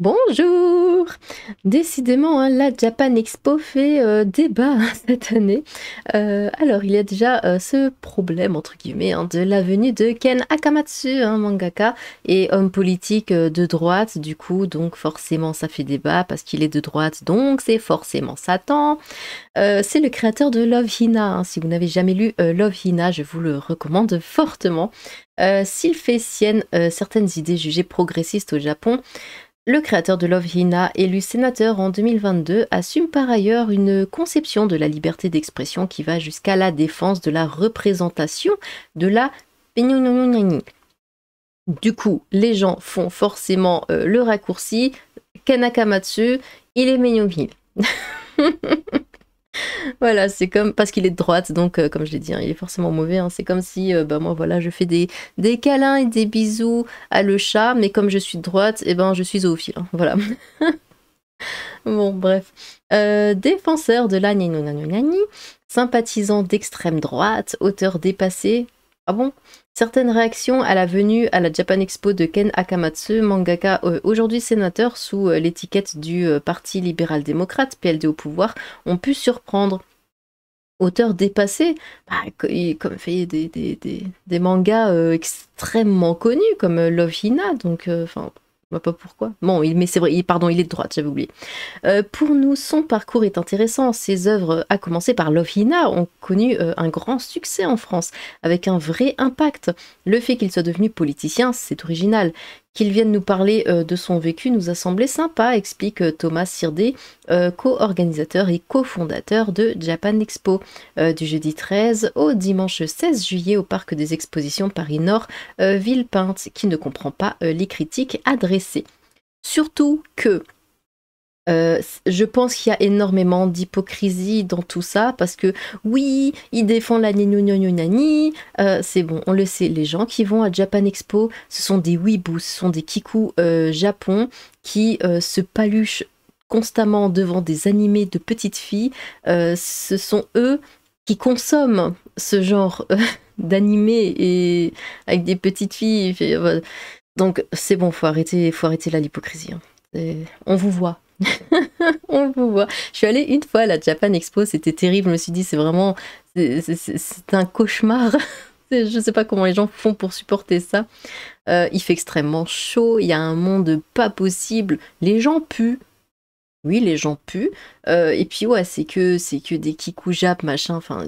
Bonjour Décidément, hein, la Japan Expo fait euh, débat cette année. Euh, alors, il y a déjà euh, ce problème, entre guillemets, hein, de la venue de Ken Akamatsu, hein, mangaka, et homme politique de droite, du coup, donc forcément ça fait débat, parce qu'il est de droite, donc c'est forcément Satan. c'est le créateur de Love Hina. Si vous n'avez jamais lu Love Hina, je vous le recommande fortement. S'il fait sienne certaines idées jugées progressistes au Japon, le créateur de Love Hina, élu sénateur en 2022, assume par ailleurs une conception de la liberté d'expression qui va jusqu'à la défense de la représentation de la du coup, les gens font forcément euh, le raccourci Kanakamatsu, il est Menyongi. voilà, c'est comme parce qu'il est de droite, donc comme je l'ai dit, il est forcément mauvais. c'est comme si, ben moi, voilà, je fais des, des câlins et des bisous à le chat, mais comme je suis de droite, et ben, je suis zoophile. fil voilà. bon, bref. défenseur de la sympathisant d'extrême droite, auteur dépassé, ah bon Certaines réactions à la venue à la Japan Expo de Ken Akamatsu, mangaka euh, aujourd'hui sénateur sous euh, l'étiquette du euh, Parti libéral-démocrate, PLD au pouvoir, ont pu surprendre auteur dépassé, bah, comme fait des, des, mangas extrêmement connus comme Love Hina, donc je pas pourquoi. Bon, il, mais c'est vrai, pardon, il est de droite, j'avais oublié. Euh, pour nous, son parcours est intéressant. Ses œuvres, euh, à commencer par Love ont connu euh, un grand succès en France, avec un vrai impact. Le fait qu'il soit devenu politicien, c'est original qu'il vienne nous parler euh, de son vécu nous a semblé sympa, explique euh, Thomas Sirdé, euh, co-organisateur et co-fondateur de Japan Expo, du jeudi 13 au dimanche 16 juillet au Parc des Expositions Paris-Nord, ville peinte, qui ne comprend pas les critiques adressées. Surtout que euh, je pense qu'il y a énormément d'hypocrisie dans tout ça parce que oui, ils défendent la nani euh, c'est bon, on le sait, les gens qui vont à Japan Expo, ce sont des weeboos, ce sont des kikus japon qui se paluchent constamment devant des animés de petites filles. ce sont eux qui consomment ce genre d'animés et avec des petites filles. Donc c'est bon, faut arrêter, faut arrêter là l'hypocrisie. On vous voit. on vous voit. Je suis allée une fois à la Japan Expo, c'était terrible. Je me suis dit, c'est vraiment. C'est un cauchemar. Je ne sais pas comment les gens font pour supporter ça. Euh, il fait extrêmement chaud, il y a un monde pas possible. Les gens puent. Oui, les gens puent. Euh, et puis, ouais, c'est que, que des kikujap machin. Enfin,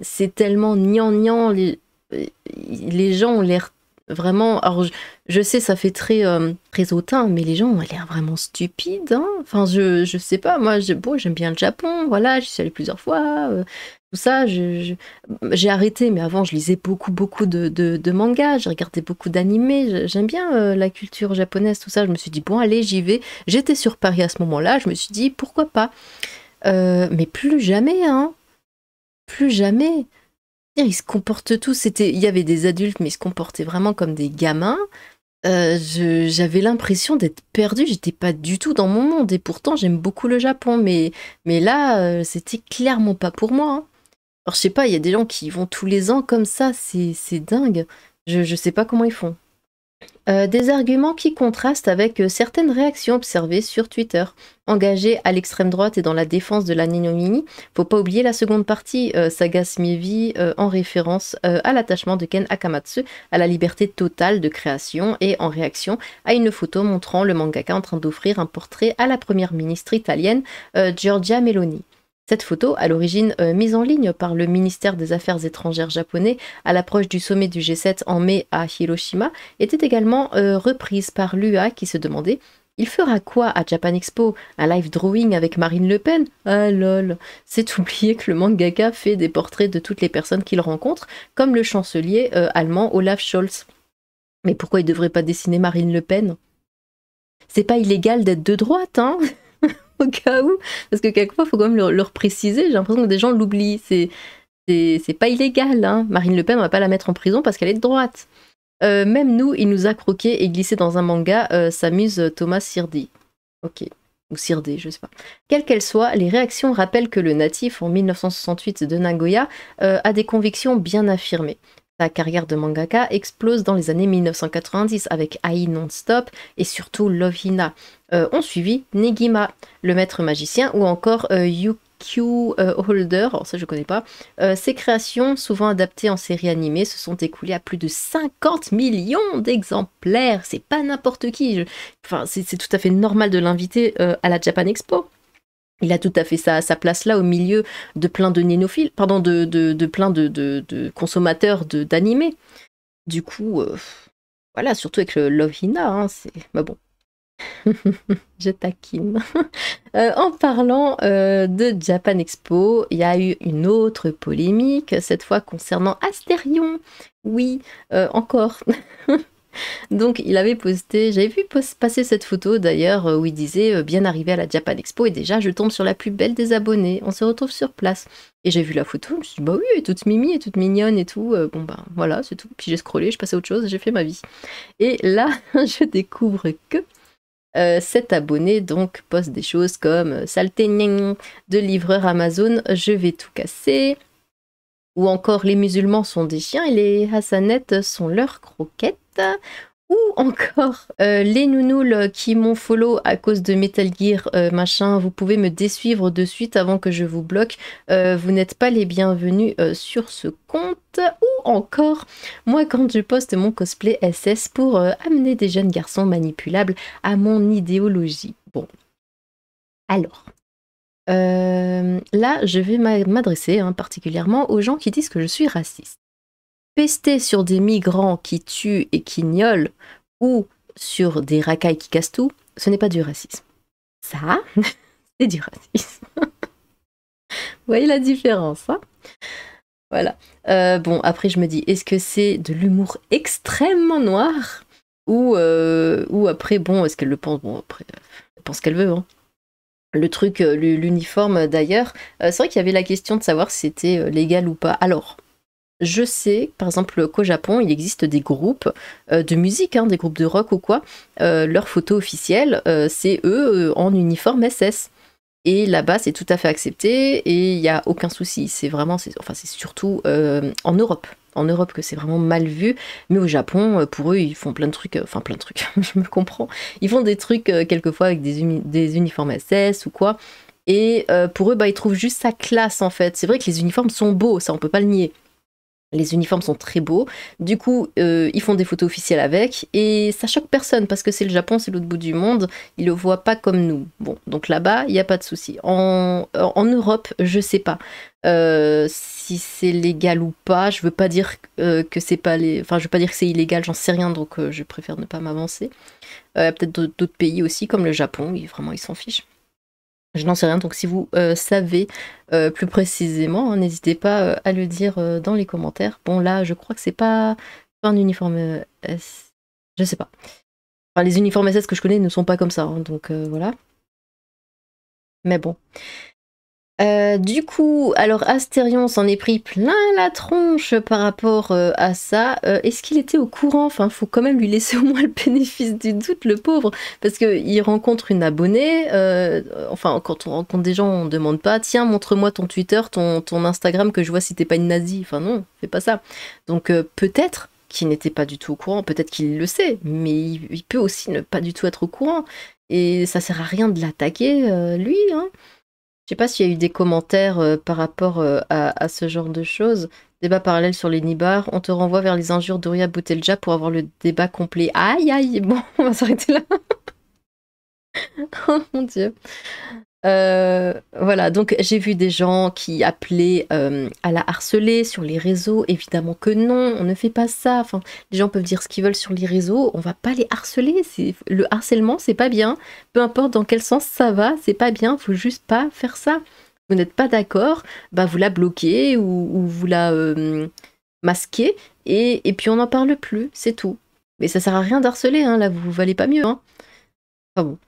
c'est tellement niant niant. Les, euh, les gens ont l'air Vraiment, alors je, sais, ça fait très, euh, très hautain, mais les gens ont l'air vraiment stupides. Hein. enfin, je, je sais pas, moi, j'aime bien le Japon, voilà, j'y suis allée plusieurs fois, euh, tout ça. J'ai arrêté, mais avant, je lisais beaucoup, beaucoup de, de, mangas, j'ai regardé beaucoup d'animés, j'aime bien euh, la culture japonaise, tout ça. Je me suis dit, bon, allez, j'y vais. J'étais sur Paris à ce moment-là, je me suis dit, pourquoi pas mais plus jamais, hein, plus jamais ils se comportent tous. C'était, il y avait des adultes, mais ils se comportaient vraiment comme des gamins. Euh, j'avais l'impression d'être perdue, j'étais pas du tout dans mon monde et pourtant j'aime beaucoup le Japon, mais, mais là euh, c'était clairement pas pour moi. Hein. Alors je sais pas, il y a des gens qui vont tous les ans comme ça, c'est dingue. Je, je sais pas comment ils font. Euh, des arguments qui contrastent avec euh, certaines réactions observées sur Twitter. Engagé à l'extrême droite et dans la défense de la ninomini, faut pas oublier la seconde partie, euh, Saga en référence à l'attachement de Ken Akamatsu à la liberté totale de création et en réaction à une photo montrant le mangaka en train d'offrir un portrait à la première ministre italienne Giorgia Meloni. Cette photo, à l'origine euh, mise en ligne par le ministère des Affaires étrangères japonais à l'approche du sommet du G7 en mai à Hiroshima, était également euh, reprise par Lua qui se demandait il fera quoi à Japan Expo Un live drawing avec Marine Le Pen Ah lol C'est oublié que le mangaka fait des portraits de toutes les personnes qu'il rencontre, comme le chancelier euh, allemand Olaf Scholz. Mais pourquoi il ne devrait pas dessiner Marine Le Pen C'est pas illégal d'être de droite, hein au cas où. Parce que quelquefois, il faut quand même leur préciser. J'ai l'impression que des gens l'oublient. C'est, c'est, pas illégal. Hein. Marine Le Pen, on va pas la mettre en prison parce qu'elle est de droite. Euh, même nous, il nous a croqué et glissé dans un manga, euh, s'amuse euh, Thomas Sirdi. Ok. Ou Sirdi, je sais pas. Quelles qu'elles soient, les réactions rappellent que le natif, en 1968 de Nagoya, a des convictions bien affirmées carrière de mangaka explose dans les années 1990 avec Ai Non-Stop et surtout Love Hina. Euh, ont suivi Negima, le maître magicien, ou encore yu euh, Yukio euh, Holder, ça je connais pas. ses euh, créations, souvent adaptées en séries animées, se sont écoulées à plus de 50 millions d'exemplaires. C'est pas n'importe qui. Enfin, c'est tout à fait normal de l'inviter à la Japan Expo. Il a tout à fait sa, place là au milieu de plein de nénophiles, pardon, de, de, de plein de, de consommateurs d'animés. Du coup, euh, voilà, surtout avec le Love Hina, hein, c'est. Bah bon. Je taquine. Euh, en parlant euh, de Japan Expo, il y a eu une autre polémique, cette fois concernant Asterion. Oui, encore. Donc il avait posté, j'avais vu passer cette photo d'ailleurs euh, où il disait euh, bien arrivé à la Japan Expo et déjà je tombe sur la plus belle des abonnés, on se retrouve sur place. Et j'ai vu la photo, je me suis dit bah oui, elle est toute mimi, et toute mignonne et tout, euh, bon bah voilà c'est tout. Puis j'ai scrollé, je passais à autre chose, j'ai fait ma vie. Et là je découvre que cet abonné donc poste des choses comme saleté de livreur Amazon, je vais tout casser, ou encore les musulmans sont des chiens et les hassanettes sont leurs croquettes, ou encore euh, les nounouls qui m'ont follow à cause de Metal Gear euh, machin, vous pouvez me désuivre de suite avant que je vous bloque, euh, vous n'êtes pas les bienvenus sur ce compte, ou encore moi quand je poste mon cosplay SS pour amener des jeunes garçons manipulables à mon idéologie. Bon. Alors, euh, là, je vais m'adresser hein, particulièrement aux gens qui disent que je suis raciste. Pester sur des migrants qui tuent et qui gnolent, ou sur des racailles qui cassent tout, ce n'est pas du racisme. Ça, c'est du racisme. Vous voyez la différence, hein Voilà. Euh, bon, après, je me dis, est-ce que c'est de l'humour extrêmement noir ou, euh, ou après, bon, est-ce qu'elle le pense Bon, après, elle pense qu'elle veut, hein le truc, euh, l'uniforme euh, d'ailleurs. Euh, c'est vrai qu'il y avait la question de savoir si c'était légal ou pas. Alors, je sais, par exemple, qu'au Japon, il existe des groupes de musique, hein, des groupes de rock ou quoi. leur photo officielle, c'est eux en uniforme SS. Et là-bas, c'est tout à fait accepté et il n'y a aucun souci. C'est vraiment, enfin, c'est surtout en Europe en Europe que c'est vraiment mal vu, mais au Japon, euh, pour eux, ils font plein de trucs, euh, enfin plein de trucs, je me comprends, ils font des trucs euh, quelquefois avec des, des uniformes SS ou quoi, et pour eux, bah, ils trouvent juste sa classe en fait. C'est vrai que les uniformes sont beaux, ça on peut pas le nier. Les uniformes sont très beaux. Du coup, euh, ils font des photos officielles avec et ça choque personne parce que c'est le Japon, c'est l'autre bout du monde. Ils le voient pas comme nous. Bon, donc là-bas, il n'y a pas de souci. En, Europe, je sais pas euh, si c'est légal ou pas. Je veux pas dire euh, que c'est pas les... enfin, je veux pas dire que c'est illégal. J'en sais rien, donc je préfère ne pas m'avancer. Peut-être d'autres pays aussi, comme le Japon. vraiment, ils s'en fichent. Je n'en sais rien, donc si vous euh, savez euh, plus précisément, hein, n'hésitez pas euh, à le dire dans les commentaires. Bon là, je crois que c'est pas, pas un uniforme S, je ne sais pas. Enfin, les uniformes SS que je connais ne sont pas comme ça, hein, donc voilà. Mais bon. Euh, du coup, alors Astérion s'en est pris plein la tronche par rapport euh, à ça. Euh, est-ce qu'il était au courant Enfin, faut quand même lui laisser au moins le bénéfice du doute, le pauvre, parce qu'il rencontre une abonnée. enfin, quand on rencontre des gens, on demande pas tiens, montre-moi ton Twitter, ton, Instagram que je vois si t'es pas une nazie. Enfin non, fais pas ça. Donc peut-être qu'il n'était pas du tout au courant, peut-être qu'il le sait, mais il, peut aussi ne pas du tout être au courant. Et ça sert à rien de l'attaquer, lui. Hein. Je ne sais pas s'il y a eu des commentaires euh, par rapport euh, à, ce genre de choses. Débat parallèle sur les nibars. On te renvoie vers les injures Doria Boutelja pour avoir le débat complet. Aïe aïe, bon, on va s'arrêter là. oh mon dieu. Euh, voilà, donc j'ai vu des gens qui appelaient euh, à la harceler sur les réseaux. Évidemment que non, on ne fait pas ça. les gens peuvent dire ce qu'ils veulent sur les réseaux, on va pas les harceler. Le harcèlement, c'est pas bien. Peu importe dans quel sens ça va, c'est pas bien. il Faut juste pas faire ça. Vous n'êtes pas d'accord, bah vous la bloquez ou, vous la euh, masquez et, puis on n'en parle plus, c'est tout. Mais ça sert à rien d'harceler, hein. là vous valez pas mieux. Hein. Enfin bon.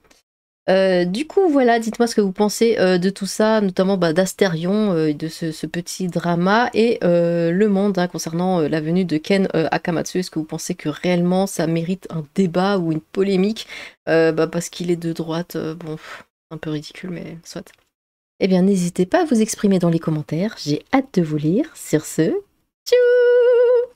Euh, du coup, voilà, dites-moi ce que vous pensez euh, de tout ça, notamment bah, d'Astérion, euh, de ce, petit drama et le monde hein, concernant la venue de Ken Akamatsu. Est-ce que vous pensez que réellement ça mérite un débat ou une polémique bah, parce qu'il est de droite Bon, un peu ridicule, mais soit. Eh bien, n'hésitez pas à vous exprimer dans les commentaires. J'ai hâte de vous lire. Sur ce, tchou